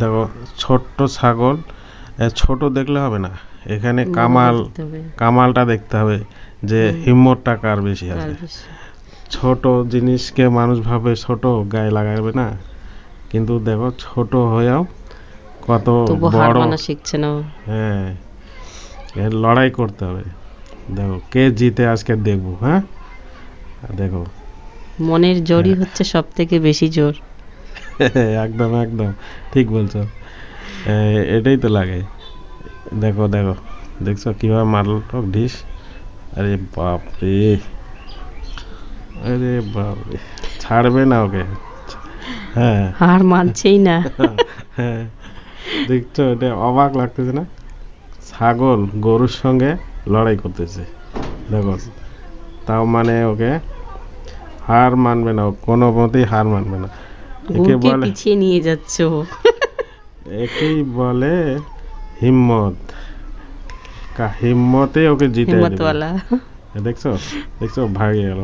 দেখো ছোট্ট ছাগল ছোট দেখলে হবে না এখানে কামাল কামালটা দেখতে হবে যে হিম্মতটা কার বেশি আছে ছোট জিনিসকে মানুষ ভাবে ছোট গায়ে লাগাবে না কিন্তু দেখো ছোট হয়েও কত বড় শিখছে না হ্যাঁ লড়াই করতে হবে দেখো কে জিতে আজকে দেখবো হ্যাঁ দেখো মনের জোরই হ্যাঁ। হচ্ছে সব থেকে বেশি জোর একদম একদম ঠিক বলছো এটাই তো লাগে দেখো দেখো দেখছো কীভাবে মারল টক ডিস আরে বাপ রে আরে বাপ রে ছাড়বে না ওকে হ্যাঁ আর মানছেই না হ্যাঁ দেখছো এটা অবাক লাগতেছে না ছাগল গরুর সঙ্গে লড়াই করতেছে দেখো তাও মানে ওকে হার মানবে না কোনো মতেই হার মানবে না গুকে পিছিয়ে নিয়ে যাচ্ছ একেই বলে হিম্মত হিম্মতে ওকে জিতে হিম্মতওয়ালা দেখছো দেখছো ভাগে গেল